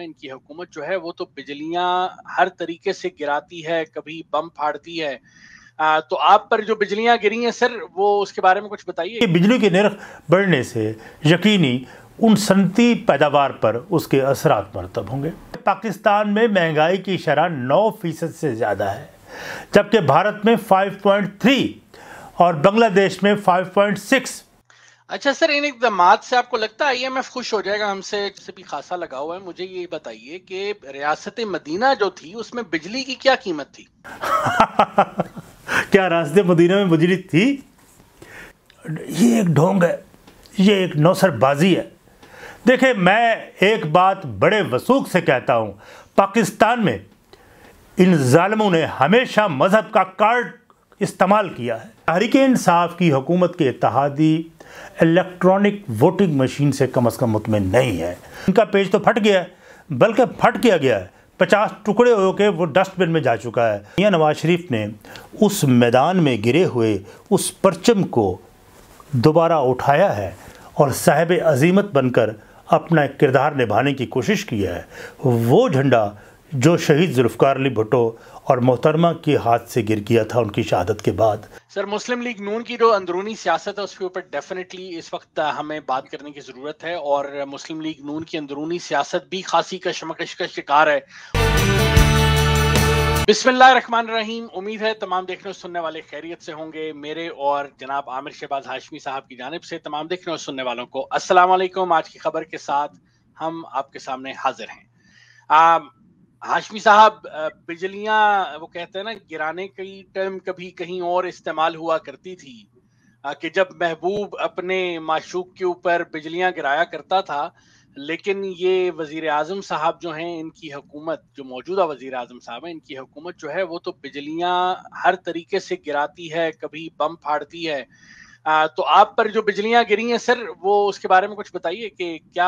इनकी हुकूमत जो है वो तो बिजलियां हर तरीके से गिराती है कभी बम फाड़ती है आ, तो आप पर जो बिजलियां गिरी हैं सर वो उसके बारे में कुछ बताइए बिजली के निरख बढ़ने से यकीनी उन सनती पैदावार पर उसके असरात मरतब होंगे पाकिस्तान में महंगाई की शरह नौ फीसद से ज़्यादा है जबकि भारत में 5.3 और बांग्लादेश में 5.6 अच्छा सर इन इकदाम से आपको लगता है आईएमएफ खुश हो जाएगा हमसे जैसे भी खासा लगा हुआ है मुझे ये बताइए कि रियासत मदीना जो थी उसमें बिजली की क्या कीमत थी क्या रियासत मदीना में बिजली थी ये एक ढोंग है ये एक नौसरबाजी है देखे मैं एक बात बड़े वसूख से कहता हूँ पाकिस्तान में इन ालमों ने हमेशा मज़हब का कार्ड इस्तेमाल किया है तहरीक इंसाफ की हुकूमत के इतिहादी इलेक्ट्रॉनिक वोटिंग मशीन से कम अज़ कम मुतमिन नहीं है इनका पेज तो फट गया है बल्कि फट किया गया है पचास टुकड़े होकर वो डस्टबिन में जा चुका है मियाँ नवाज शरीफ ने उस मैदान में गिरे हुए उस परचम को दोबारा उठाया है और साहब अजीमत बनकर अपना किरदार निभाने की कोशिश की है वो झंडा जो शहीद जुल्फकार अली भुट्टो और मोहतरमा के हाथ से गिर गया था उनकी शहादत के बाद सर मुस्लिम लीग नून की जो अंदरूनी सियासत है उसके ऊपर डेफिनेटली इस वक्त हमें बात करने की ज़रूरत है और मुस्लिम लीग नून की अंदरूनी सियासत भी खासी कशमकश का शिकार है रहमान रहीम उम्मीद है तमाम देखने और सुनने वाले खैरियत से होंगे मेरे और जनाब आमिर शहबाज हाशमी साहब की जानब से तमाम देखने और सुनने वालों को असलम आज की खबर के साथ हम आपके सामने हाजिर हैं हाशमी साहब बिजलियां वो कहते हैं ना गिराने की टर्म कभी कहीं और इस्तेमाल हुआ करती थी कि जब महबूब अपने माशूक के ऊपर बिजलियां गिराया करता था लेकिन ये वजीर आजम साहब जो हैं इनकी हुकूमत जो मौजूदा वजीर आजम साहब हैं इनकी हुकूमत जो है वो तो बिजलियां हर तरीके से गिराती है कभी बम फाड़ती है आ, तो आप पर जो बिजलियां गिरी हैं सर वो उसके बारे में कुछ बताइए कि क्या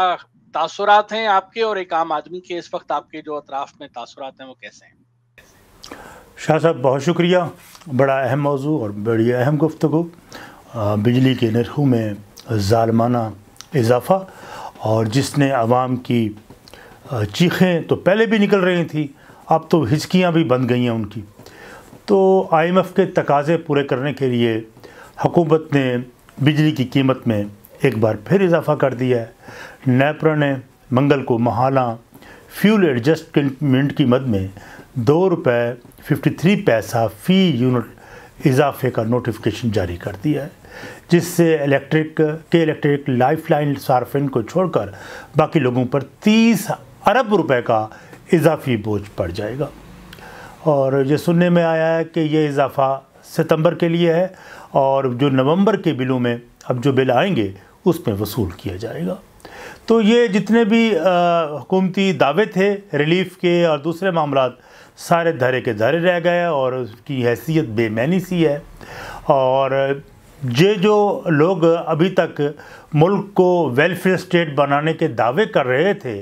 तासुरात हैं आपके और एक आम आदमी के इस वक्त आपके जो अतराफ में तासुरात हैं वो कैसे हैं शाह साहब बहुत शुक्रिया बड़ा अहम मौजू और बड़ी अहम गुफ्तु बिजली के नरखों में ालमाना इजाफा और जिसने आवाम की चीखें तो पहले भी निकल रही थी अब तो हिचकियाँ भी बन गई हैं उनकी तो आई एम एफ़ के तकाजे पूरे करने के लिए हुकूमत ने बिजली की कीमत में एक बार फिर इजाफा कर दिया है नेप्रा ने मंगल को महाला फ्यूल एडजस्टमेंट की मद में दो रुपये फिफ्टी थ्री पैसा फ़ी यूनिट इजाफे का नोटिफिकेशन जारी कर दिया है जिससे इलेक्ट्रिक के इलेक्ट्रिक लाइफ लाइन सार्फिन को छोड़कर बाकी लोगों पर तीस अरब रुपए का इजाफी बोझ पड़ जाएगा और ये सुनने में आया है कि ये इजाफा सितंबर के लिए है और जो नवंबर के बिलों में अब जो बिल आएंगे पर वसूल किया जाएगा तो ये जितने भी हुकूमती दावे थे रिलीफ के और दूसरे मामला सारे धरे के धरे रह गए और उसकी हैसियत बेमैनी सी है और ये जो लोग अभी तक मुल्क को वेलफेयर स्टेट बनाने के दावे कर रहे थे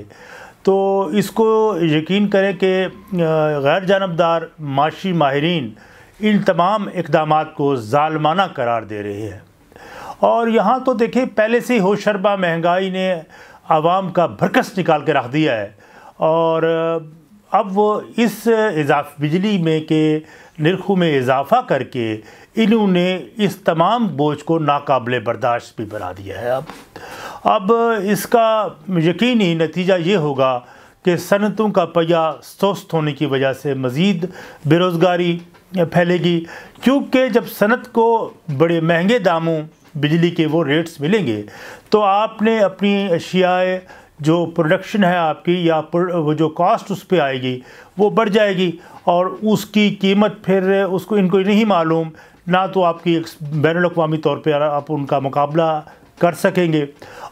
तो इसको यकीन करें कि गैर जानबदार माशी माहरीन इन तमाम इकदाम को ालमाना करार दे रही है और यहाँ तो देखिए पहले से ही होशरबा महंगाई ने आवाम का भरकस निकाल के रख दिया है और अब वो इस इजाफ बिजली में के निरखों में इजाफा करके इन्होंने इस तमाम बोझ को नाकबले बर्दाश्त भी बना दिया है अब अब इसका यकीनी नतीजा ये होगा कि सनतों का पहिया सुस्त होने की वजह से मज़ीद बेरोज़गारी फैलेगी क्योंकि जब सनत को बड़े महंगे दामों बिजली के वो रेट्स मिलेंगे तो आपने अपनी अशियाए जो प्रोडक्शन है आपकी या वो जो कॉस्ट उस पर आएगी वो बढ़ जाएगी और उसकी कीमत फिर उसको इनको नहीं मालूम ना तो आपकी बैन अवी तौर पर आप उनका मुकाबला कर सकेंगे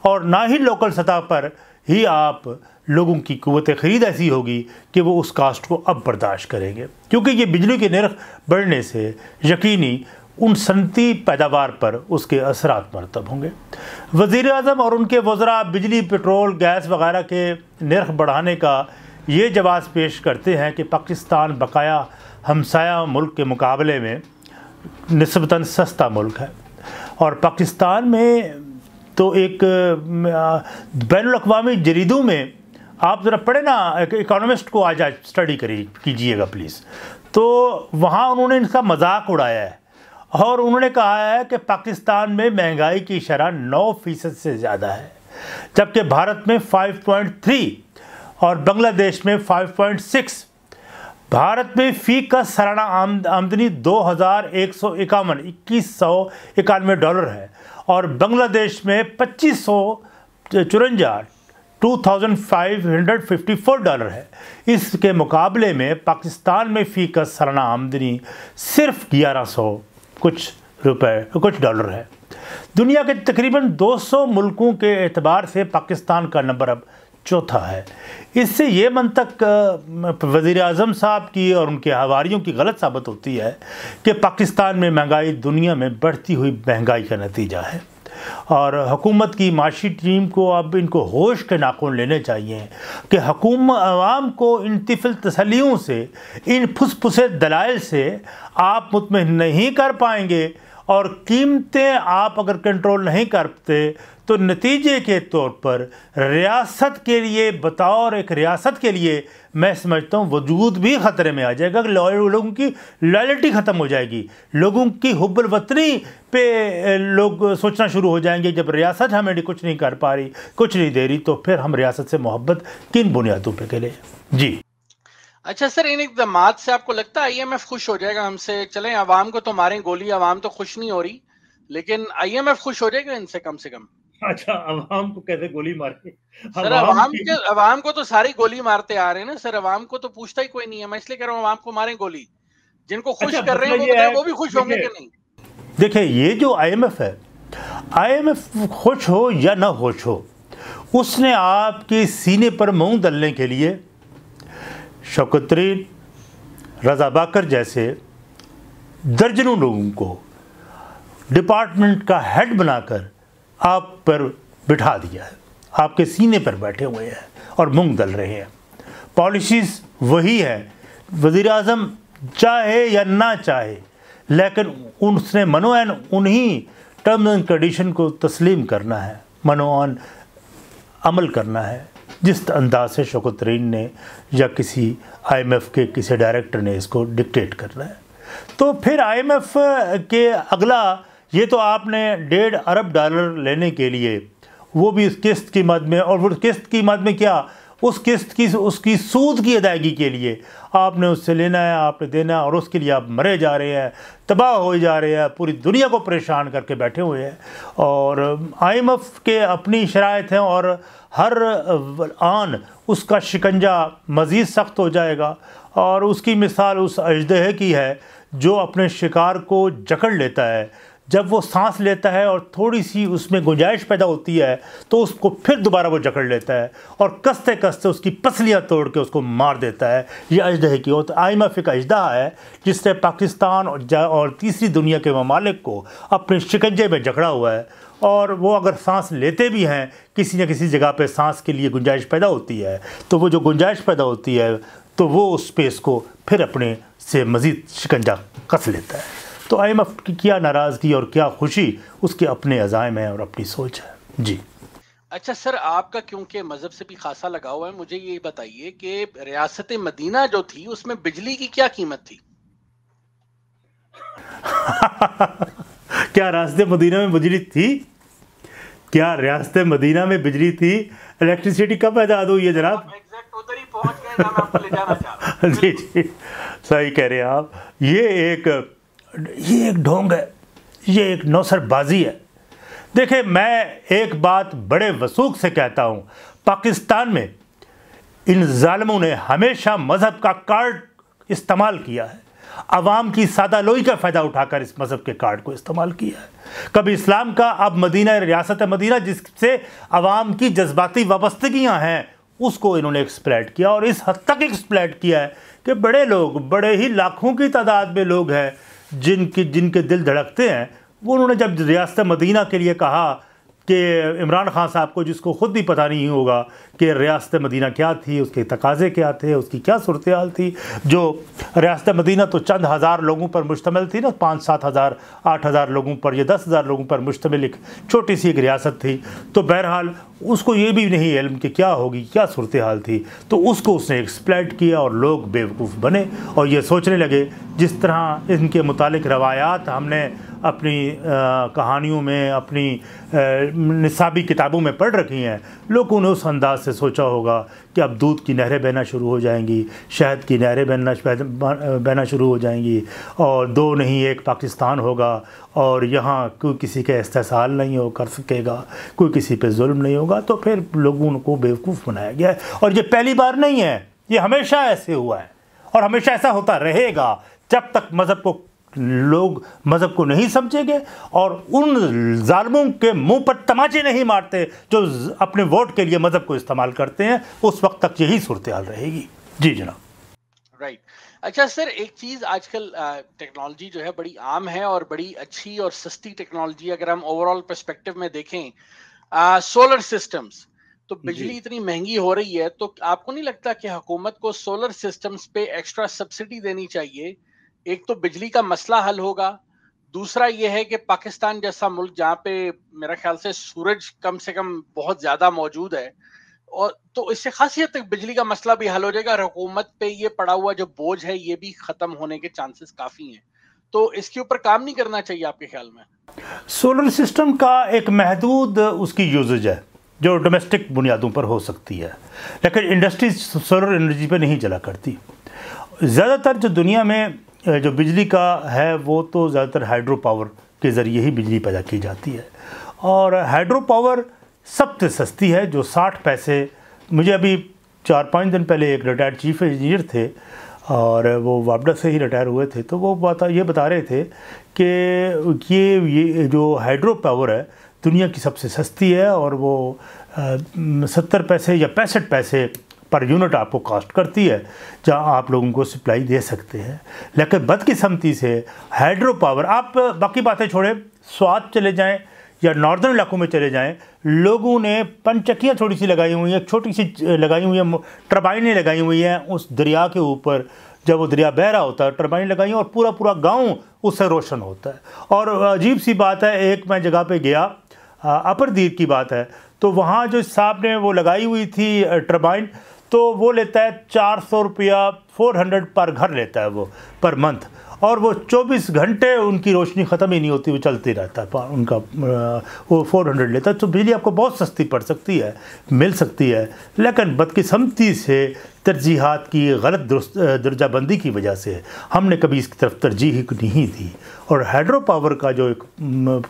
और ना ही लोकल सतह पर ही आप लोगों की क़वत ख़रीद ऐसी होगी कि वो उस कास्ट को अब बर्दाश्त करेंगे क्योंकि ये बिजली के नरख बढ़ने से यकीनी उन सनती पैदावार पर उसके असरात मरतब होंगे वज़ी अजम और उनके वज्रा बिजली पेट्रोल गैस वगैरह के नरख बढ़ाने का ये जवाब पेश करते हैं कि पाकिस्तान बकाया हमसाया मुल्क के मुकाबले में नस्बता सस्ता मुल्क है और पाकिस्तान में तो एक बैन अवी जरीदों में आप ज़रा पढ़े ना एक इकोनॉमिस्ट को आज आज स्टडी करी कीजिएगा प्लीज़ तो वहाँ उन्होंने इनका मजाक उड़ाया है और उन्होंने कहा है कि पाकिस्तान में महंगाई की शरह नौ फीसद से ज़्यादा है जबकि भारत में 5.3 और बांग्लादेश में 5.6 भारत में फी का सालाना आमदनी दो हज़ार एक सौ इक्यावन इक्कीस सौ इक्यानवे डॉलर है और बांग्लादेश में पच्चीस सौ चुरंजा two thousand five hundred fifty four dollar है इसके मुकाबले में पाकिस्तान में फ़ी का सालाना आमदनी सिर्फ ग्यारह सौ कुछ रुपए कुछ डॉलर है दुनिया के तकरीबन 200 मुल्कों के एतबार से पाकिस्तान का नंबर अब चौथा है इससे ये मंतक वज़ी अजम साहब की और उनके हवारीयों की गलत साबित होती है कि पाकिस्तान में महंगाई दुनिया में बढ़ती हुई महंगाई का नतीजा है और हुकूमत की माशी टीम को अब इनको होश के नाखून लेने चाहिए कि हकूम आवाम को इन तिफिल तसलियों से इन फुसफुसे दलाइल से आप मुतमिन नहीं कर पाएंगे और कीमतें आप अगर कंट्रोल नहीं करते तो नतीजे के तौर पर रियासत के लिए और एक रियासत के लिए मैं समझता हूँ वजूद भी ख़तरे में आ जाएगा लोगों की लॉयल्टी ख़त्म हो जाएगी लोगों की हुब्बल वतनी पे लोग सोचना शुरू हो जाएंगे जब रियासत हमें कुछ नहीं कर पा रही कुछ नहीं दे रही तो फिर हम रियासत से मोहब्बत किन बुनियादों पर करें जी अच्छा सर इन इकदाम से आपको लगता है आईएमएफ खुश हो जाएगा हमसे चले आवाम को तो मारें गोली आवाम तो खुश नहीं हो रही लेकिन आईएमएफ खुश हो जाएगा इनसे कम से कम अच्छा अवाम को कैसे गोली मारे सर अवाम के अवाम को तो सारी गोली मारते आ रहे हैं ना सर अवाम को तो पूछता ही कोई नहीं है मैं इसलिए कह रहा हूँ अवाम को मारें गोली जिनको खुश अच्छा, कर रहे हैं मतलब वो, वो भी खुश होंगे कि नहीं देखिए ये जो आईएमएफ है आईएमएफ खुश हो या ना खुश हो उसने आपके सीने पर मऊ दलने के लिए शौकतरीन रजा बाकर जैसे दर्जनों लोगों को डिपार्टमेंट का हेड बनाकर आप पर बिठा दिया है आपके सीने पर बैठे हुए हैं और मुंग दल रहे हैं पॉलिसीज़ वही हैं वज़ी अजम चाहे या ना चाहे लेकिन उसने मनोन उन्हीं टर्म्स एंड कंडीशन को तस्लीम करना है मनोन अमल करना है जिस अंदाज से शकुतरीन ने या किसी आईएमएफ के किसी डायरेक्टर ने इसको डिक्टेट करना है तो फिर आईएमएफ के अगला ये तो आपने डेढ़ अरब डॉलर लेने के लिए वो भी इस किस्त की मद में और वो किस्त की मद में क्या उस किस्त की उसकी सूद की अदायगी के लिए आपने उससे लेना है आपने देना है और उसके लिए आप मरे जा रहे हैं तबाह हो जा रहे हैं पूरी दुनिया को परेशान करके बैठे हुए हैं और आईएमएफ के अपनी शराय हैं और हर आन उसका शिकंजा मज़ीद सख्त हो जाएगा और उसकी मिसाल उस अजदहे की है जो अपने शिकार को जकड़ लेता है जब वो सांस लेता है और थोड़ी सी उसमें गुंजाइश पैदा होती है तो उसको फिर दोबारा वो जकड़ लेता है और कसते कसते उसकी पसलियाँ तोड़ के उसको मार देता है ये अजदहे की और तो आयमा फिक अजदा है जिससे पाकिस्तान और तीसरी दुनिया के ममालिक को अपने शिकंजे में जकड़ा हुआ है और वो अगर सांस लेते भी हैं किसी न किसी जगह पे सांस के लिए गुंजाइश पैदा होती है तो वो जो गुंजाइश पैदा होती है तो वो उस स्पेस को फिर अपने से मज़ीद शिकंजा कस लेता है तो आई एम की क्या नाराज़गी और क्या खुशी उसके अपने अजायम है और अपनी सोच है जी अच्छा सर आपका क्योंकि मज़हब से भी खासा लगा हुआ है मुझे ये बताइए कि रियासत मदीना जो थी उसमें बिजली की क्या कीमत थी क्या रास्ते मदीना में बिजली थी क्या रियासत मदीना में बिजली थी इलेक्ट्रिसिटी कब आजाद हुई है जनाब जी जी सही कह रहे हैं आप ये एक ये एक ढोंग है ये एक नौसरबाजी है देखे मैं एक बात बड़े वसूख से कहता हूँ पाकिस्तान में इन ालमों ने हमेशा मज़हब का कार्ड इस्तेमाल किया है आवाम की सादा लोई का फ़ायदा उठाकर इस मज़हब के कार्ड को इस्तेमाल किया है कभी इस्लाम का अब मदीना रियासत मदीना जिससे आवाम की जज्बाती वाबस्तगियाँ हैं उसको इन्होंने एक्सप्लेट किया और इस हद तक एक्सप्लेट किया है कि बड़े लोग बड़े ही लाखों की तादाद में लोग हैं जिनकी जिनके दिल धड़कते हैं वो उन्होंने जब रियासत मदीना के लिए कहा कि इमरान खान साहब को जिसको ख़ुद भी पता नहीं होगा कि रियासत मदीना क्या थी उसके तकाजे क्या थे उसकी क्या सूरत हाल थी जो रियासत मदीना तो चंद हज़ार लोगों पर मुश्तमल थी ना पाँच सात हज़ार आठ हज़ार लोगों पर या दस हज़ार लोगों पर मुश्तमिल एक छोटी सी एक रियासत थी तो बहरहाल उसको ये भी नहीं इलम कि क्या होगी क्या सूरत हाल थी तो उसको उसने एक्सप्लैट किया और लोग बेवकूफ़ बने और ये सोचने लगे जिस तरह इनके मतलब रवायात हमने अपनी कहानियों में अपनी निसाबी किताबों में पढ़ रखी हैं लोगों ने उस अंदाज से सोचा होगा कि अब दूध की नहरें बहना शुरू हो जाएंगी शहद की नहरें बहना बहना शुरू हो जाएंगी और दो नहीं एक पाकिस्तान होगा और यहाँ कोई किसी का इस्तेसाल नहीं हो कर सकेगा कोई किसी पे जुल्म नहीं होगा तो फिर लोगों को बेवकूफ़ बनाया गया है और ये पहली बार नहीं है ये हमेशा ऐसे हुआ है और हमेशा ऐसा होता रहेगा जब तक मज़हब को लोग मज़हब को नहीं समझेंगे और उन ालमों के मुंह पर तमाचे नहीं मारते जो अपने वोट के लिए मज़हब को इस्तेमाल करते हैं उस वक्त तक यही सूरत हाल रहेगी जी जनाब राइट अच्छा सर एक चीज़ आजकल टेक्नोलॉजी जो है बड़ी आम है और बड़ी अच्छी और सस्ती टेक्नोलॉजी अगर हम ओवरऑल परस्पेक्टिव में देखें सोलर सिस्टम्स तो बिजली इतनी महंगी हो रही है तो आपको नहीं लगता कि हुकूमत को सोलर सिस्टम्स पे एक्स्ट्रा सब्सिडी देनी चाहिए एक तो बिजली का मसला हल होगा दूसरा यह है कि पाकिस्तान जैसा मुल्क जहाँ पे मेरा ख्याल से सूरज कम से कम बहुत ज्यादा मौजूद है और तो इससे खासियत तक तो बिजली का मसला भी हल हो जाएगा और हुकूमत पे ये पड़ा हुआ जो बोझ है ये भी खत्म होने के चांसेस काफी हैं तो इसके ऊपर काम नहीं करना चाहिए आपके ख्याल में सोलर सिस्टम का एक महदूद उसकी यूजेज है जो डोमेस्टिक बुनियादों पर हो सकती है लेकिन इंडस्ट्री सोलर एनर्जी पर नहीं चला करती ज़्यादातर जो दुनिया में जो बिजली का है वो तो ज़्यादातर हाइड्रो पावर के ज़रिए ही बिजली पैदा की जाती है और हाइड्रो पावर सबसे सस्ती है जो साठ पैसे मुझे अभी चार पाँच दिन पहले एक रिटायर्ड चीफ इंजीनियर थे और वो वापडा से ही रिटायर हुए थे तो वो बता ये बता रहे थे कि ये ये जो हाइड्रो पावर है दुनिया की सबसे सस्ती है और वो सत्तर पैसे या पैंसठ पैसे पर यूनिट आपको कॉस्ट करती है जहां आप लोगों को सप्लाई दे सकते हैं लेकिन बदकिस्मती से हाइड्रो पावर आप बाकी बातें छोड़ें स्वाद चले जाएं या नॉर्दर्न इलाकों में चले जाएं लोगों ने पनचकियाँ थोड़ी सी लगाई हुई हैं छोटी सी लगाई हुई हैं टर्बाइनें लगाई हुई हैं उस दरिया के ऊपर जब वो दरिया बह रहा होता है टर्बाइन लगाई और पूरा पूरा गांव उससे रोशन होता है और अजीब सी बात है एक मैं जगह पे गया अपर दीप की बात है तो वहाँ जो साहब ने वो लगाई हुई थी टर्बाइन तो वो लेता है चार सौ रुपया फोर हंड्रेड पर घर लेता है वो पर मंथ और वो चौबीस घंटे उनकी रोशनी ख़त्म ही नहीं होती वो चलती रहता है उनका वो फोर हंड्रेड लेता है तो बिजली आपको बहुत सस्ती पड़ सकती है मिल सकती है लेकिन बदकिस्मती से तरजीहत की गलत दर्जाबंदी की वजह से हमने कभी इसकी तरफ तरजीह नहीं दी और हाइड्रो पावर का जो एक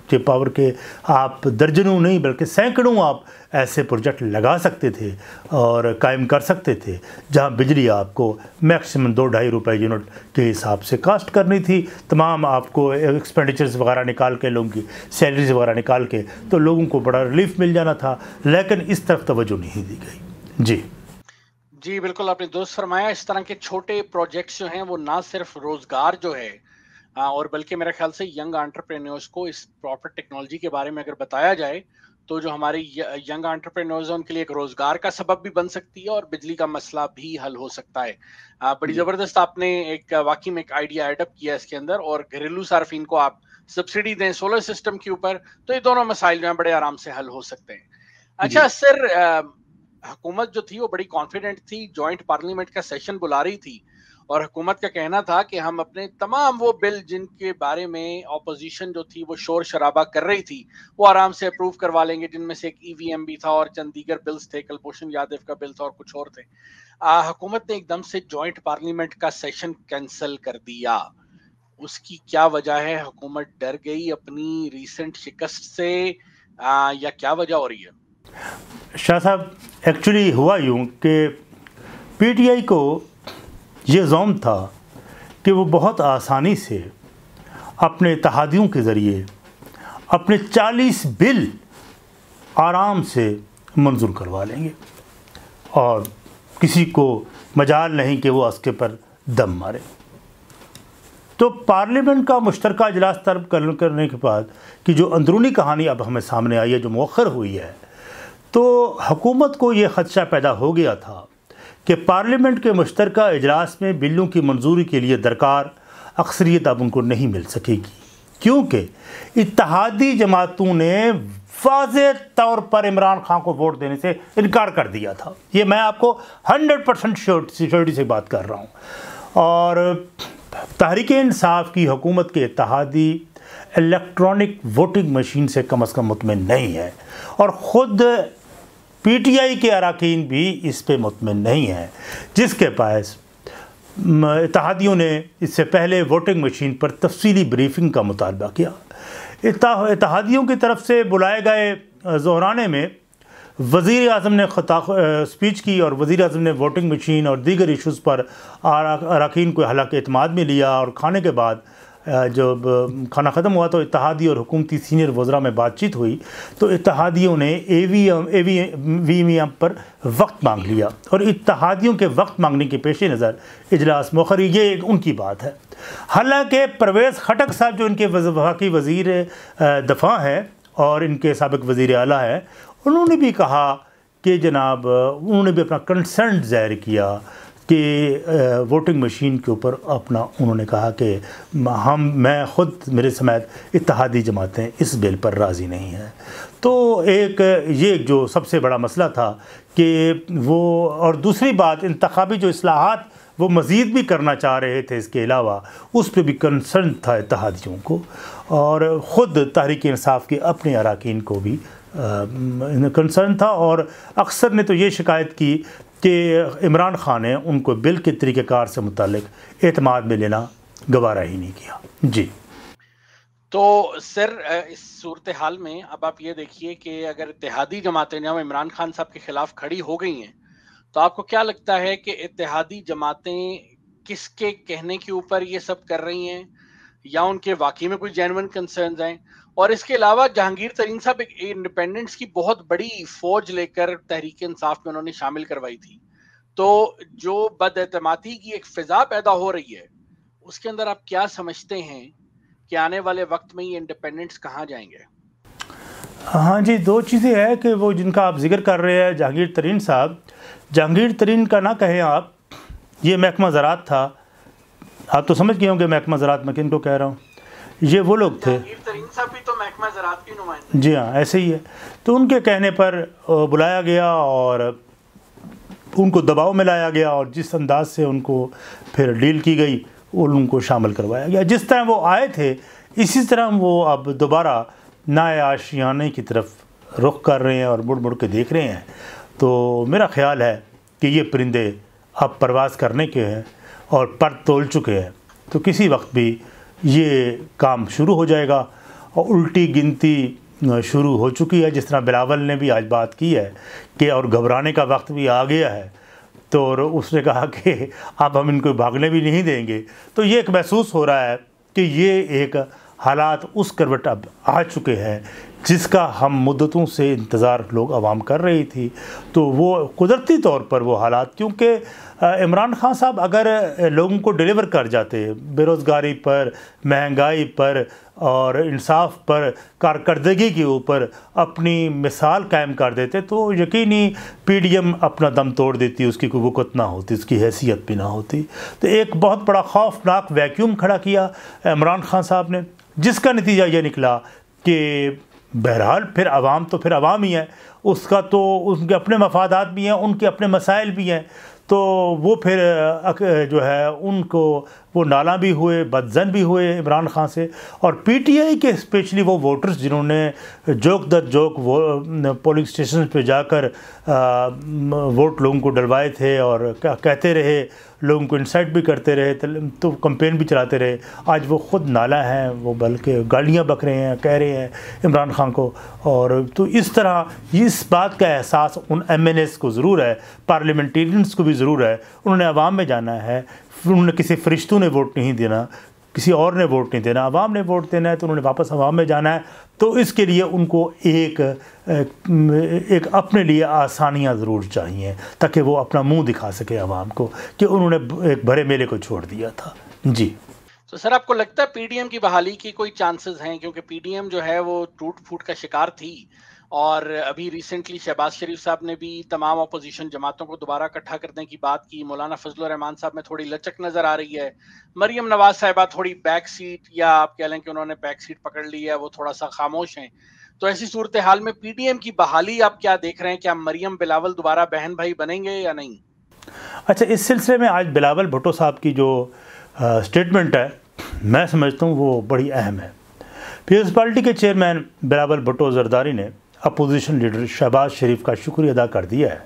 के पावर के आप दर्जनों नहीं बल्कि सैकड़ों आप ऐसे प्रोजेक्ट लगा सकते थे और कायम कर सकते थे जहां बिजली आपको मैक्सिमम दो ढाई रुपए यूनिट के हिसाब से कास्ट करनी थी तमाम आपको एक्सपेंडिचर्स वगैरह निकाल के लोगों की सैलरीज वगैरह निकाल के तो लोगों को बड़ा रिलीफ मिल जाना था लेकिन इस तरफ तोज्जो नहीं दी गई जी जी बिल्कुल आपने दोस्त फरमाया इस तरह के छोटे प्रोजेक्ट्स जो हैं वो ना सिर्फ रोजगार जो है हाँ, और बल्कि मेरे ख्याल से यंग आंट्रप्रेन्योर्स को इस प्रॉपर टेक्नोलॉजी के बारे में अगर बताया जाए तो जो हमारे यंग आंट्रप्रेन्योर्स हैं उनके लिए एक रोजगार का सबब भी बन सकती है और बिजली का मसला भी हल हो सकता है बड़ी जबरदस्त आपने एक वाकई में एक आइडिया एडअप किया इसके अंदर और घरेलू सार्फिन को आप सब्सिडी दें सोलर सिस्टम के ऊपर तो ये दोनों मसाइल जो है बड़े आराम से हल हो सकते हैं अच्छा सर हुकूमत जो थी वो बड़ी कॉन्फिडेंट थी जॉइंट पार्लियामेंट का सेशन बुला रही थी और हुकूमत का कहना था कि हम अपने तमाम वो बिल जिनके बारे में अपोजिशन जो थी वो शोर शराबा कर रही थी वो आराम से अप्रूव करवा लेंगे जिनमें से एक ईवीएम e भी था और चंद दीगर बिल्स थे कलभूषण यादव का बिल था और कुछ और थे हुकूमत ने एकदम से जॉइंट पार्लियामेंट का सेशन कैंसिल कर दिया उसकी क्या वजह है हुकूमत डर गई अपनी रिसेंट शिकस्त से आ, या क्या वजह हो रही है शाह साहब एक्चुअली हुआ यूं कि पीटीआई को ये जोम था कि वो बहुत आसानी से अपने तहादियों के ज़रिए अपने 40 बिल आराम से मंजूर करवा लेंगे और किसी को मजाल नहीं कि वो उसके पर दम मारे तो पार्लियामेंट का मुश्तरक अजलास तलब करने के बाद कि जो अंदरूनी कहानी अब हमें सामने आई है जो मौखर हुई है तो हकूमत को ये ख़दशा पैदा हो गया था कि पार्लियामेंट के मुश्तर इजलास में बिलों की मंजूरी के लिए दरकार अक्सरियत अब उनको नहीं मिल सकेगी क्योंकि इतिहादी जमातों ने वाज तौर पर इमरान खान को वोट देने से इनकार कर दिया था ये मैं आपको हंड्रेड परसेंट सिक्योरिटी से बात कर रहा हूँ और तहरीक इंसाफ की हुकूमत के इतिहादी इलेक्ट्रॉनिक वोटिंग मशीन से कम अज़ कम मुतमिन नहीं है और ख़ुद पीटीआई के अरकान भी इस पर मुतमिन नहीं हैं जिसके पास इतिहादियों ने इससे पहले वोटिंग मशीन पर तफसली ब्रीफिंग का मुतालबा किया इतिहादियों की तरफ से बुलाए गए जहराने में वज़ी अजम ने स्पीच की और वज़ी अजम ने वोटिंग मशीन और दीगर इशूज़ पर अरकान को हालांकि अतमाद में लिया और खाने के बाद जो खाना ख़त्म हुआ तो इतिहादी और हुकूमती सीनियर वज्रा में बातचीत हुई तो इतिहादियों ने A V A V V M पर वक्त मांग लिया और इतिहादियों के वक्त मांगने के पेश नज़र इजलास मखरी ये एक उनकी बात है हालांकि परवेज़ खटक साहब जो इनके वफाकी वज़ी दफ़ा हैं और इनके सबक वज़ी अला हैं उन्होंने भी कहा कि जनाब उन्होंने भी अपना कंसर्न ज़ाहिर किया कि वोटिंग मशीन के ऊपर अपना उन्होंने कहा कि हम मैं ख़ुद मेरे समेत इतिहादी जमातें इस बिल पर राज़ी नहीं हैं तो एक ये जो सबसे बड़ा मसला था कि वो और दूसरी बात इंतबी जो असलाहत वो मज़ीद भी करना चाह रहे थे इसके अलावा उस पर भी कंसर्न था इतिहादियों को और ख़ुद तहरीक इंसाफ के अपने अरकान को भी कंसर्न था और अक्सर ने तो ये शिकायत की कि इमरान खान ने उनको बिल के तरीक़ार से मुतल अतमाद में लेना गवारा ही नहीं किया जी तो सर इस सूरत हाल में अब आप ये देखिए कि अगर इतिहादी जमातें जब इमरान खान साहब के खिलाफ खड़ी हो गई हैं तो आपको क्या लगता है कि इतिहादी जमातें किसके कहने के ऊपर ये सब कर रही हैं या उनके वाकई में कोई जैनवन कंसर्न हैं और इसके अलावा जहांगीर तरीन साहब एक इंडिपेंडेंस की बहुत बड़ी फौज लेकर तहरीक इंसाफ में उन्होंने शामिल करवाई थी तो जो बदतमाती की एक फिजा पैदा हो रही है उसके अंदर आप क्या समझते हैं कि आने वाले वक्त में ये इंडिपेंडेंस कहाँ जाएंगे हाँ जी दो चीज़ें हैं कि वो जिनका आप जिक्र कर रहे हैं जहांगीर तरीन साहब जहांगीर तरीन का ना कहें आप ये महकमा ज़रात था आप तो समझ गए होंगे महकमा ज़रात मैं किन को कह रहा हूँ ये वो लोग थे तो जी हाँ ऐसे ही है तो उनके कहने पर बुलाया गया और उनको दबाव में लाया गया और जिस अंदाज से उनको फिर डील की गई उनको शामिल करवाया गया जिस तरह वो आए थे इसी तरह वो अब दोबारा नाए आशियाने की तरफ रुख कर रहे हैं और मुड़ मुड़ के देख रहे हैं तो मेरा ख्याल है कि ये परिंदे अब प्रवास करने के हैं और पर तोल चुके हैं तो किसी वक्त भी ये काम शुरू हो जाएगा और उल्टी गिनती शुरू हो चुकी है जिस तरह बिलावल ने भी आज बात की है कि और घबराने का वक्त भी आ गया है तो उसने कहा कि अब हम इनको भागने भी नहीं देंगे तो ये एक महसूस हो रहा है कि ये एक हालात उस करवट अब आ चुके हैं जिसका हम मुद्दतों से इंतज़ार लोग आवाम कर रही थी तो वो कुदरती तौर पर वो हालात क्योंकि इमरान खान साहब अगर लोगों को डिलीवर कर जाते बेरोज़गारी पर महंगाई पर और इंसाफ पर कारकर्दगी के ऊपर अपनी मिसाल कायम कर देते तो यकीनी पीडीएम अपना दम तोड़ देती उसकी कोई वक़त ना होती उसकी हैसियत भी ना होती तो एक बहुत बड़ा खौफनाक वैक्यूम खड़ा किया इमरान खान साहब ने जिसका नतीजा ये निकला कि बहरहाल फिर आवाम तो फिर आवाम ही है उसका तो उनके अपने मफादात भी हैं उनके अपने मसाइल भी हैं तो वो फिर जो है उनको वो नाला भी हुए बदजन भी हुए इमरान खान से और पीटीआई के स्पेशली वो वोटर्स जिन्होंने जोक दर जोक वो पोलिंग स्टेशन पे जाकर वोट लोगों को डलवाए थे और कहते रहे लोगों को इंसाइट भी करते रहे तो कंपेन भी चलाते रहे आज वो ख़ुद नाला हैं वो बल्कि गालियाँ बक रहे हैं कह रहे हैं इमरान खान को और तो इस तरह इस बात का एहसास उन एम को ज़रूर है पार्लियामेंटेरियंस को भी ज़रूर है उन्होंने आवाम में जाना है उन्होंने किसी फरिश्तों ने वोट नहीं देना किसी और ने वोट नहीं देना आवाम ने वोट देना है तो उन्होंने वापस आवाम में जाना है तो इसके लिए उनको एक एक अपने लिए आसानियां ज़रूर चाहिए ताकि वो अपना मुंह दिखा सके आवाम को कि उन्होंने एक भरे मेले को छोड़ दिया था जी तो सर आपको लगता है पीडीएम की बहाली की कोई चांसेस हैं क्योंकि पीडीएम जो है वो टूट फूट का शिकार थी और अभी रिसेंटली शहबाज शरीफ साहब ने भी तमाम अपोजिशन जमातों को दोबारा इकट्ठा करने की बात की मौलाना फजल रहमान साहब में थोड़ी लचक नजर आ रही है मरियम नवाज साहबा थोड़ी बैक सीट या आप कह लें कि उन्होंने बैक सीट पकड़ ली है वो थोड़ा सा खामोश हैं तो ऐसी सूरत हाल में पीडीएम की बहाली आप क्या देख रहे हैं क्या मरियम बिलावल दोबारा बहन भाई बनेंगे या नहीं अच्छा इस सिलसिले में आज बिलावल भुटो साहब की जो स्टेटमेंट है मैं समझता हूँ वो बड़ी अहम है पीपल्स पार्टी के चेयरमैन बिलावल भुट्टो जरदारी ने अपोजिशन लीडर शहबाज शरीफ का शुक्रिया अदा कर दिया है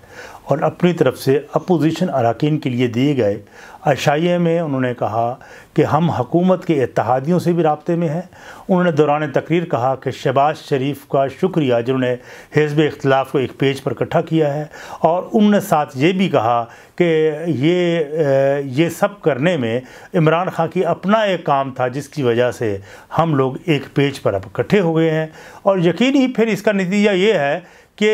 और अपनी तरफ से अपोजिशन अरकान के लिए दिए गए अशाइये में उन्होंने कहा कि हम हकूमत के इतिहादियों से भी रबते में हैं उन्होंने दौरान तकरीर कहा कि शहबाज शरीफ का शुक्रिया जिन्होंने हिजब इख्तलाफ को एक पेज पर इकट्ठा किया है और उनने साथ ये भी कहा कि ये ये सब करने में इमरान खां की अपना एक काम था जिसकी वजह से हम लोग एक पेज पर अब इकट्ठे हो गए हैं और यकीन ही फिर इसका नतीजा ये है कि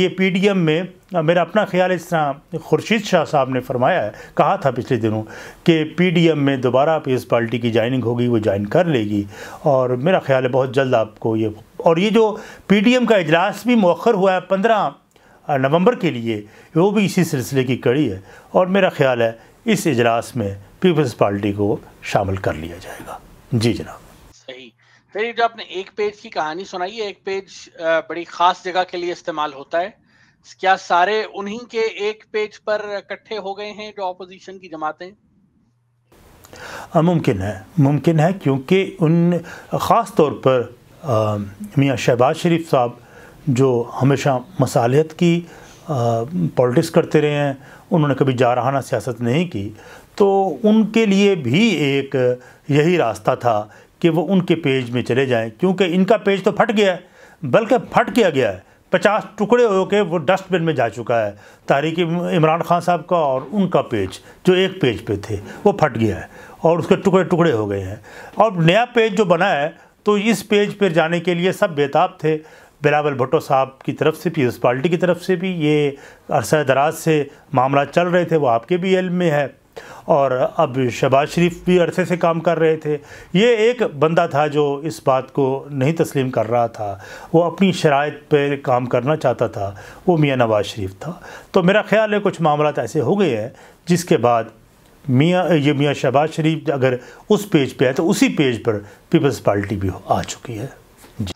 ये पीडीएम में मेरा अपना ख्याल इस तरह खुर्शीद शाह साहब ने फरमाया है कहा था पिछले दिनों कि पीडीएम में दोबारा पीस पार्टी की ज्वाइनिंग होगी वो ज्वाइन कर लेगी और मेरा ख्याल है बहुत जल्द आपको ये और ये जो पीडीएम का इजलास भी मौखर हुआ है पंद्रह नवंबर के लिए वो भी इसी सिलसिले की कड़ी है और मेरा ख्याल है इस इजलास में पीपल्स पार्टी को शामिल कर लिया जाएगा जी जनाब फिर जो आपने एक पेज की कहानी सुनाई है एक पेज बड़ी खास जगह के लिए इस्तेमाल होता है क्या सारे उन्हीं के एक पेज पर इकट्ठे हो गए हैं जो अपोजिशन की जमातें मुमकिन है मुमकिन है क्योंकि उन ख़ास तौर पर मियाँ शहबाज शरीफ साहब जो हमेशा मसालियत की पॉलिटिक्स करते रहे हैं उन्होंने कभी जारहाना सियासत नहीं की तो उनके लिए भी एक यही रास्ता था कि वो उनके पेज में चले जाएं क्योंकि इनका पेज तो फट गया है बल्कि फट किया गया है पचास टुकड़े होकर वो डस्टबिन में जा चुका है तारीख इमरान खान साहब का और उनका पेज जो एक पेज पे थे वो फट गया है और उसके टुकड़े टुकड़े हो गए हैं और नया पेज जो बना है तो इस पेज पर जाने के लिए सब बेताब थे बिलावल भुट्टो साहब की तरफ से पीपल्स पार्टी की तरफ से भी ये अरसा दराज से मामला चल रहे थे वो आपके भी एल में है और अब शबाज शरीफ भी अरसे से काम कर रहे थे ये एक बंदा था जो इस बात को नहीं तस्लीम कर रहा था वो अपनी शराइ पर काम करना चाहता था वो मियाँ नवाज शरीफ था तो मेरा ख्याल है कुछ मामला ऐसे हो गए हैं जिसके बाद मियाँ ये मियाँ शहबाज शरीफ अगर उस पेज पे है तो उसी पेज पर पीपल्स पार्टी भी आ चुकी है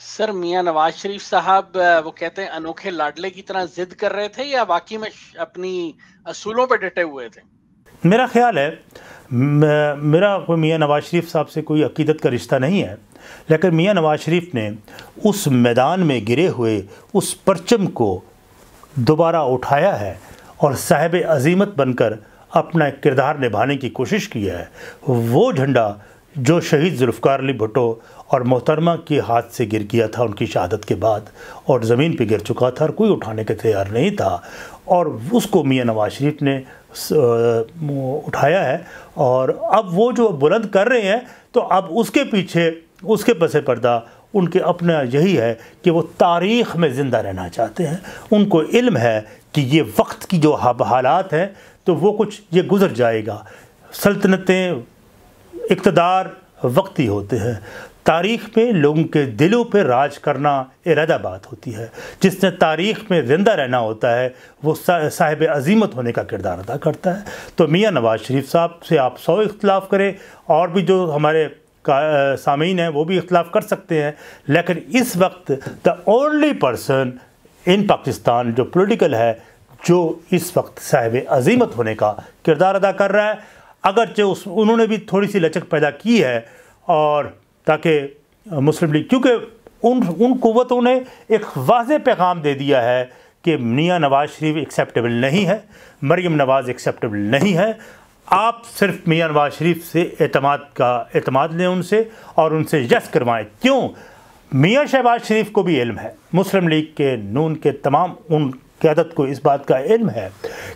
सर मियाँ नवाज शरीफ साहब वो कहते हैं अनोखे लाडले की तरह जिद कर रहे थे या वाकई में अपनी असूलों पर डटे हुए थे मेरा ख्याल है मेरा कोई मियाँ नवाज शरीफ साहब से कोई अकीदत का रिश्ता नहीं है लेकिन मियाँ नवाज शरीफ ने उस मैदान में गिरे हुए उस परचम को दोबारा उठाया है और साहब अजीमत बनकर अपना किरदार निभाने की कोशिश की है वो झंडा जो शहीद जुल्फ़ार अली भुटो और मोहतरमा के हाथ से गिर गया था उनकी शहादत के बाद और ज़मीन पे गिर चुका था और कोई उठाने के तैयार नहीं था और उसको मियाँ नवाज शरीफ ने उठाया है और अब वो जो बुलंद कर रहे हैं तो अब उसके पीछे उसके पसे पर्दा उनके अपना यही है कि वो तारीख़ में ज़िंदा रहना चाहते हैं उनको इल्म है कि ये वक्त की जो हालात हैं तो वो कुछ ये गुज़र जाएगा सल्तनतें इकतदार वक्ती होते हैं तारीख में लोगों के दिलों पर राज करना इरादा बात होती है जिसने तारीख में जिंदा रहना होता है वो साहिब अजीमत होने का किरदार अदा करता है तो मियाँ नवाज़ शरीफ साहब से आप सौ इख्तलाफ करें और भी जो हमारे सामीन हैं वो भी इख्तलाफ कर सकते हैं लेकिन इस वक्त the only person in Pakistan जो पोलिटिकल है जो इस वक्त साहिब अजीमत होने का किरदार अदा कर रहा है अगरचे उस उन्होंने भी थोड़ी सी लचक पैदा की है और ताकि मुस्लिम लीग क्योंकि उन उन कुतों ने एक वाज पैगाम दे दिया है कि मियाँ नवाज शरीफ एक्सेप्टेबल नहीं है मरीम नवाज एक्सेप्टेबल नहीं है आप सिर्फ मियाँ नवाज शरीफ से अतमाद का अतमाद लें उनसे और उनसे यस करवाएं क्यों मियाँ शहबाज शरीफ को भी इल्म है मुस्लिम लीग के नून के तमाम उन क्यादत को इस बात का इल्म है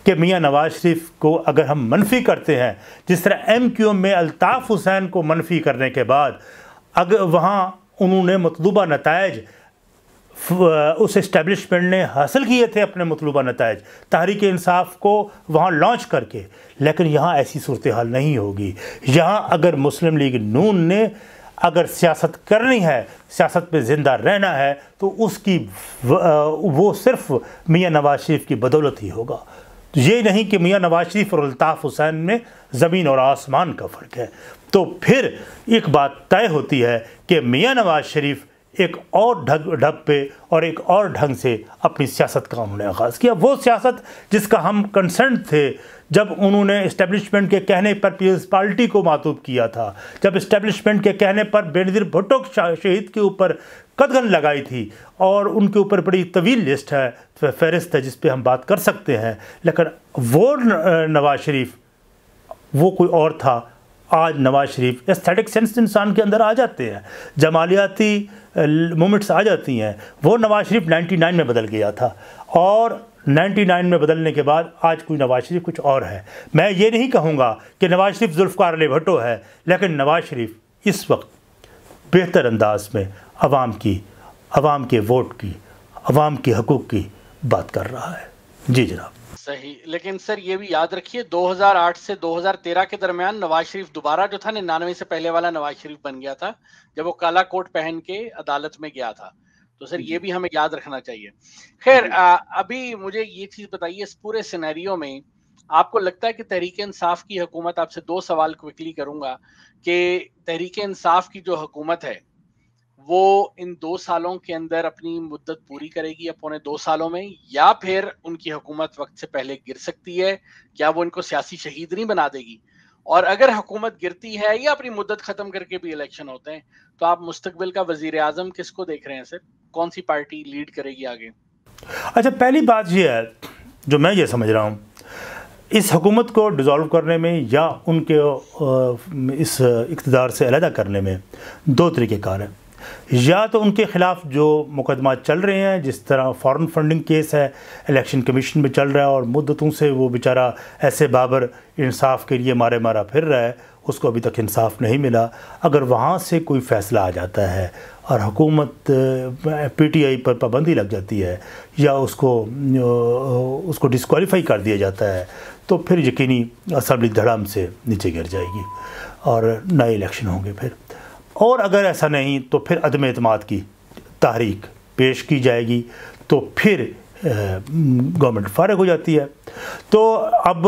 कि मियाँ नवाज शरीफ को अगर हम मनफी करते हैं जिस तरह एम क्यू में अल्ताफ़ हुसैन को मनफी करने के बाद अगर वहाँ उन्होंने मतलूबा नतज उस इस्टेबलिशमेंट ने हासिल किए थे अपने मतलूबा नतज तहरीक इंसाफ को वहाँ लॉन्च करके लेकिन यहाँ ऐसी सूरत हाल नहीं होगी यहाँ अगर मुस्लिम लीग नून ने अगर सियासत करनी है सियासत में ज़िंदा रहना है तो उसकी वो सिर्फ मियाँ नवाज शरीफ की बदौलत ही होगा ये नहीं कि मियाँ नवाज शरीफ और अल्ताफ़ हुसैन में ज़मीन और आसमान का फ़र्क है तो फिर एक बात तय होती है कि मियाँ नवाज शरीफ एक और ढग ढग पे और एक और ढंग से अपनी सियासत का उन्होंने आगाज़ किया वो सियासत जिसका हम कंसर्न थे जब उन्होंने इस्टेब्लिशमेंट के कहने पर पीपल्स पार्टी को मतूब किया था जब इस्टेब्लिशमेंट के कहने पर बेनजीर भुट्टो शहीद के ऊपर कदगन लगाई थी और उनके ऊपर बड़ी तवील लिस्ट है तो फहरिस्त है जिस पर हम बात कर सकते हैं लेकिन वो नवाज शरीफ वो कोई और था आज नवाज शरीफ एस्थेटिक सेंस इंसान के अंदर आ जाते हैं जमालियाती मोमेंट्स आ जाती हैं वो नवाज शरीफ 99 में बदल गया था और 99 में बदलने के बाद आज कोई नवाज शरीफ कुछ और है मैं ये नहीं कहूँगा कि नवाज शरीफ जुल्फ़ार अली भट्टो है लेकिन नवाज शरीफ इस वक्त बेहतर अंदाज में आवाम की आवाम के वोट की आवाम के हकूक़ की बात कर रहा है जी जनाब सही लेकिन सर ये भी याद रखिए 2008 से 2013 के दरमियान नवाज शरीफ दोबारा जो था निन्यानवे से पहले वाला नवाज शरीफ बन गया था जब वो काला कोट पहन के अदालत में गया था तो सर ये भी हमें याद रखना चाहिए खैर अभी मुझे ये चीज बताइए इस पूरे सिनेरियो में आपको लगता है कि तहरीक इंसाफ की हुकूमत आपसे दो सवाल क्विकली करूंगा कि तहरीक इंसाफ की जो हुकूमत है वो इन दो सालों के अंदर अपनी मुद्दत पूरी करेगी या पौने दो सालों में या फिर उनकी हुकूमत वक्त से पहले गिर सकती है क्या वो इनको सियासी शहीद नहीं बना देगी और अगर हुकूमत गिरती है या अपनी मुद्दत खत्म करके भी इलेक्शन होते हैं तो आप मुस्तबिल का वजीर आजम किसको देख रहे हैं सर कौन सी पार्टी लीड करेगी आगे अच्छा पहली बात यह है जो मैं ये समझ रहा हूँ इस हुकूमत को डिज़ोल्व करने में या उनके इस इकतदार से अलहदा करने में दो तरीके कार हैं या तो उनके ख़िलाफ़ जो मुकदमा चल रहे हैं जिस तरह फॉरेन फंडिंग केस है इलेक्शन कमीशन में चल रहा है और मुद्दतों से वो बेचारा ऐसे बाबर इंसाफ के लिए मारे मारा फिर रहा है उसको अभी तक इंसाफ नहीं मिला अगर वहाँ से कोई फ़ैसला आ जाता है और हुकूमत पीटीआई पर पाबंदी लग जाती है या उसको उसको डिसक्वालीफाई कर दिया जाता है तो फिर यकीनी असम्बली धड़ाम से नीचे गिर जाएगी और नए इलेक्शन होंगे फिर और अगर ऐसा नहीं तो फिर अदम अतमाद की तहरीक पेश की जाएगी तो फिर गवर्नमेंट फारग हो जाती है तो अब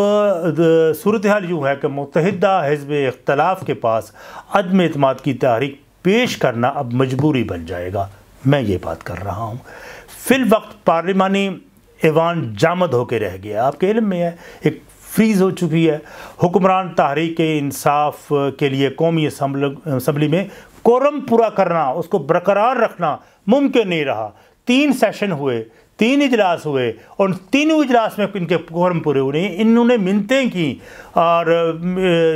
सूरत हाल यूँ है कि मुतहदा हजब इख्तलाफ के पास अदम अतमाद की तहरीक पेश करना अब मजबूरी बन जाएगा मैं ये बात कर रहा हूँ फिल वक्त पार्लिमानी ऐवान जामद होकर रह गया आपके इलम में है एक फ्रीज़ हो चुकी है हुक्मरान तहरीक इंसाफ के लिए कौमी असम्बली में कोरम पूरा करना उसको बरकरार रखना मुमकिन नहीं रहा तीन सेशन हुए तीन इजलास हुए और तीनों इजलास में इनके कोरम पूरे हुए इन्होंने मिनतें की और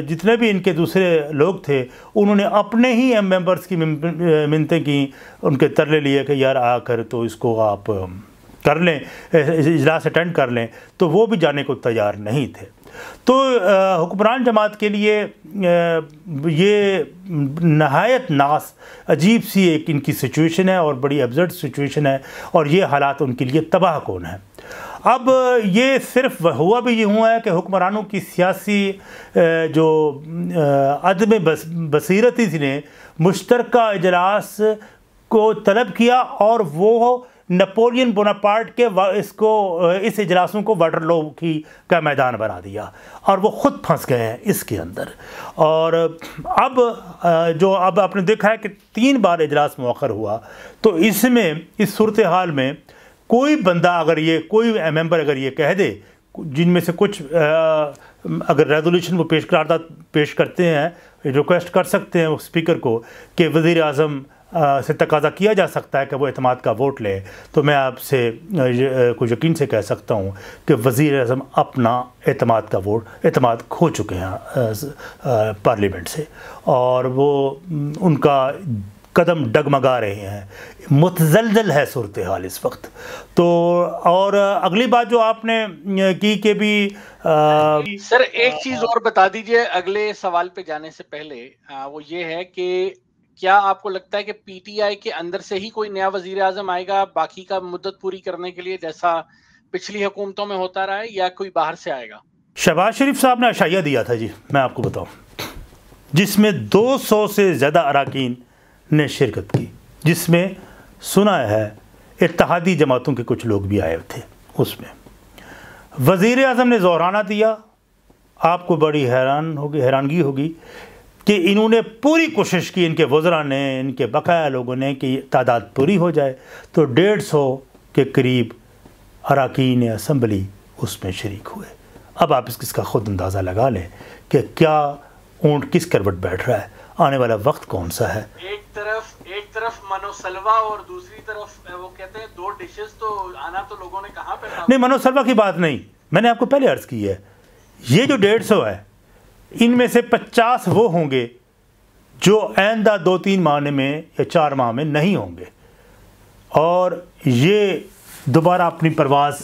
जितने भी इनके दूसरे लोग थे उन्होंने अपने ही मेंबर्स की मिनतें की उनके तरले लिए कि यार आकर तो इसको आप कर लें इजलास अटेंड कर लें तो वो भी जाने को तैयार नहीं थे तो हुक्मरान जमात के लिए ये नहायत नास अजीब सी एक इनकी सिचुएशन है और बड़ी एब्जर्ड सिचुएशन है और ये हालात उनके लिए तबाह कौन है अब ये सिर्फ हुआ भी ये हुआ है कि हुक्मरानों की सियासी जो अदम बस, बसीरती ने मुश्तरक इजलास को तलब किया और वो नपोलियन बोनापार्ट के इसको इस इजलासों को वाटरलो की का मैदान बना दिया और वो ख़ुद फंस गए हैं इसके अंदर और अब जो अब आपने देखा है कि तीन बार इजलास मौखर हुआ तो इसमें इस सूरत हाल में कोई बंदा अगर ये कोई मेंबर अगर ये कह दे जिनमें से कुछ अगर रेजोल्यूशन वो पेश करारदा पेश करते हैं रिक्वेस्ट कर सकते हैं उस स्पीकर को कि वज़ी अजम से तकाजा किया जा सकता है कि वो अहतमाद का वोट ले तो मैं आपसे को यकीन से कह सकता हूँ कि वज़ी अजम अपना अतमाद का वोट अतमाद खो चुके हैं पार्लियामेंट से और वो उनका कदम डगमगा रहे हैं मुतजलजल है सूरत हाल इस वक्त तो और अगली बात जो आपने की कि भी आ, सर एक चीज़ और बता दीजिए अगले सवाल पे जाने से पहले आ, वो ये है कि क्या आपको लगता है कि पीटीआई के अंदर से ही कोई नया वजीर आजम आएगा बाकी का मुद्दत पूरी करने के लिए जैसा पिछली हुकूमतों में होता रहा है या कोई बाहर से आएगा शहबाज शरीफ साहब ने अशाइया दिया था जी मैं आपको बताऊं जिसमें 200 से ज़्यादा अरकान ने शिरकत की जिसमें सुना है इतिहादी जमातों के कुछ लोग भी आए थे उसमें वज़ी अजम ने जोराना दिया आपको बड़ी हैरान होगी हैरानगी होगी कि इन्होंने पूरी कोशिश की इनके वज्रा ने इनके बकाया लोगों ने कि तादाद पूरी हो जाए तो डेढ़ सौ के करीब अरकान असम्बली उसमें शरीक हुए अब आप इस किसका ख़ुद अंदाज़ा लगा लें कि क्या ऊँट किस करवट बैठ रहा है आने वाला वक्त कौन सा है एक तरफ एक तरफ मनोसलवा और दूसरी तरफ वो कहते हैं दो डिशेस तो आना तो लोगों ने कहा पे नहीं मनोसलवा की बात नहीं मैंने आपको पहले अर्ज़ की है ये जो डेढ़ सौ है इनमें से 50 वो होंगे जो आइंदा दो तीन माह में या चार माह में नहीं होंगे और ये दोबारा अपनी परवाज़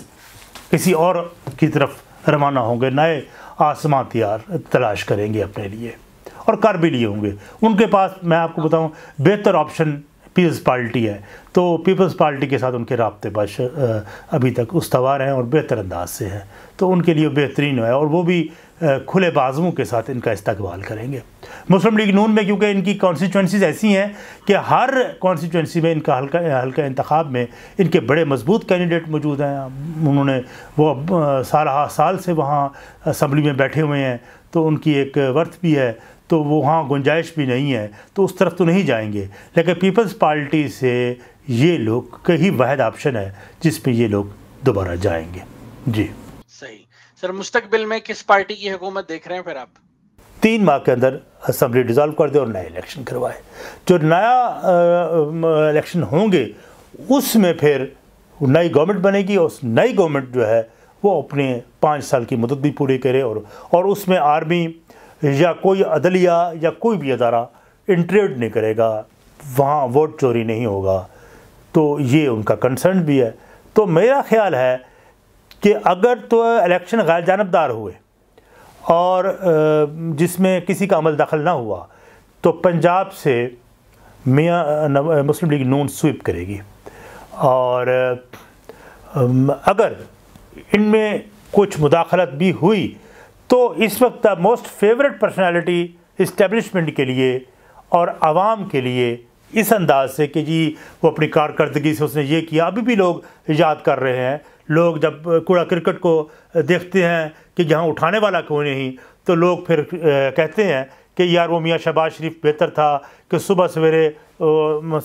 किसी और की तरफ रवाना होंगे नए आसमां तैयार तलाश करेंगे अपने लिए और कर भी लिए होंगे उनके पास मैं आपको बताऊं बेहतर ऑप्शन पीपल्स पार्टी है तो पीपल्स पार्टी के साथ उनके रबते बश अभी तक उसवार हैं और बेहतर अंदाज से हैं तो उनके लिए बेहतरीन है और वो भी खुले बाजुओं के साथ इनका इस्तकबाल करेंगे मुस्लिम लीग नून में क्योंकि इनकी कॉन्स्टिटेंसीज ऐसी हैं कि हर कॉन्स्टिटेंसी में इनका हल्का हल्का इंतब में इनके बड़े मजबूत कैंडिडेट मौजूद हैं उन्होंने वो साल हाँ, साल से वहाँ असम्बली में बैठे हुए हैं तो उनकी एक वर्थ भी है तो वहाँ गुंजाइश भी नहीं है तो उस तरफ तो नहीं जाएंगे लेकिन पीपल्स पार्टी से ये लोग कई ही वाद ऑप्शन है जिसमें ये लोग दोबारा जाएंगे जी सर मुस्तकबिल में किस पार्टी की हुकूमत देख रहे हैं फिर आप तीन माह के अंदर असम्बली डिज़ोल्व कर दे और नए इलेक्शन करवाए जो नया इलेक्शन होंगे उसमें फिर नई गवर्नमेंट बनेगी और उस नई गवर्नमेंट जो है वो अपने पाँच साल की मदद भी पूरी करे और और उसमें आर्मी या कोई अदलिया या कोई भी अदारा इंटरेड नहीं करेगा वहाँ वोट चोरी नहीं होगा तो ये उनका कंसर्न भी है तो मेरा ख्याल है कि अगर तो इलेक्शन गैर जानबदार हुए और जिसमें किसी का अमल दखल ना हुआ तो पंजाब से मियाँ मुस्लिम लीग नून स्वीप करेगी और अगर इनमें कुछ मुदाखलत भी हुई तो इस वक्त the most favourite personality establishment के लिए और आवाम के लिए इस अंदाज से कि जी वो अपनी कारकर्दगी से उसने ये किया अभी भी लोग याद कर रहे हैं लोग जब कूड़ा क्रिकेट को देखते हैं कि जहाँ उठाने वाला कोई नहीं तो लोग फिर कहते हैं कि यार वो मियाँ शहबाज शरीफ बेहतर था कि सुबह सवेरे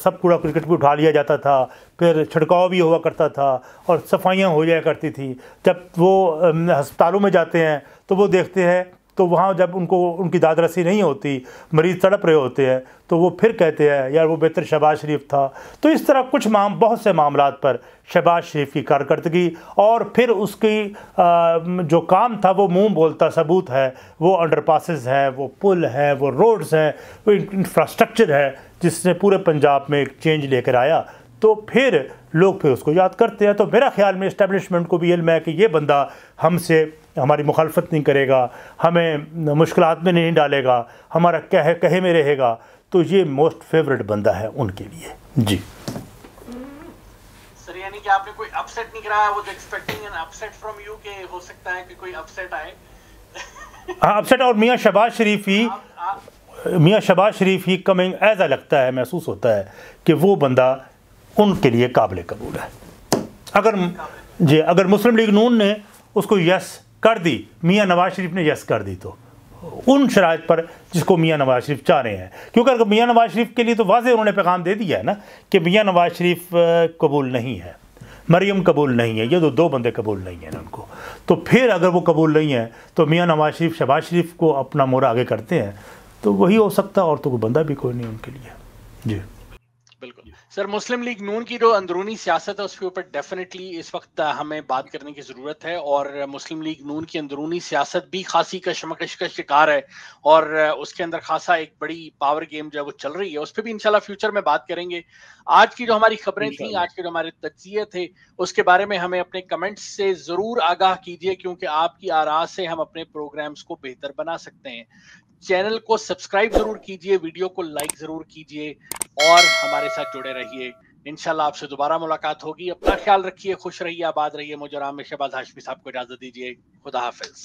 सब कूड़ा क्रिकेट भी उठा लिया जाता था फिर छिड़काव भी हुआ करता था और सफाइयाँ हो जाया करती थी जब वो अस्पतालों में जाते हैं तो वो देखते हैं तो वहाँ जब उनको उनकी दादरसी नहीं होती मरीज़ तड़प रहे होते हैं तो वो फिर कहते हैं यार वो बेहतर शहबाज शरीफ था तो इस तरह कुछ माम बहुत से मामला पर शहबाज शरीफ की कारकर्दगी और फिर उसकी आ, जो काम था वो मुंह बोलता सबूत है वो अंडर पासिस हैं वो पुल हैं वो रोड्स हैं वो इंफ्रास्ट्रक्चर है जिसने पूरे पंजाब में एक चेंज लेकर आया तो फिर लोग फिर उसको याद करते हैं तो मेरा ख्याल में इस्टेब्लिशमेंट को भी इल्म है कि ये बंदा हमसे हमारी मुखालफत नहीं करेगा हमें मुश्किल में नहीं डालेगा हमारा कह कहे में रहेगा तो ये मोस्ट फेवरेट बंदा है उनके लिए जी सर यानी आए अपसेट हाँ, और मियाँ शबाज शरीफ ही मियाँ शबाज शरीफ ही कमिंग ऐसा लगता है महसूस होता है कि वो बंदा उनके लिए काबिल कबूल है अगर जी अगर मुस्लिम लीग नून ने उसको यस कर दी मियाँ नवाज शरीफ ने यस कर दी तो उन शराइ पर जिसको मियाँ नवाज शरीफ चाह रहे हैं क्योंकि अगर मियाँ नवाज शरीफ के लिए तो वाजह उन्होंने पैगाम दे दिया है ना कि मियाँ नवाज शरीफ कबूल नहीं है मरियम कबूल नहीं है ये तो दो बंदे कबूल नहीं हैं उनको तो फिर अगर वो कबूल नहीं है तो मियाँ नवाज शरीफ शहबाज शरीफ को अपना मोरा आगे करते हैं तो वही हो सकता और तो कोई बंदा भी कोई नहीं उनके लिए जी बिल्कुल सर मुस्लिम लीग नून की जो अंदरूनी सियासत है उसके ऊपर डेफिनेटली इस वक्त हमें बात करने की ज़रूरत है और मुस्लिम लीग नून की अंदरूनी सियासत भी खासी कशमकश का शिकार है और उसके अंदर खासा एक बड़ी पावर गेम जो है वो चल रही है उस पर भी इंशाल्लाह फ्यूचर में बात करेंगे आज की जो हमारी खबरें थी आज के जो हमारे तजिए थे उसके बारे में हमें अपने कमेंट्स से ज़रूर आगाह कीजिए क्योंकि आपकी आराज से हम अपने प्रोग्राम्स को बेहतर बना सकते हैं चैनल को सब्सक्राइब जरूर कीजिए वीडियो को लाइक जरूर कीजिए और हमारे साथ जुड़े रहिए इनशाला आपसे दोबारा मुलाकात होगी अपना ख्याल रखिए खुश रहिए आबाद रहिए मुझे राम शहबाज हाशमी साहब को इजाजत दीजिए खुदा हाफिज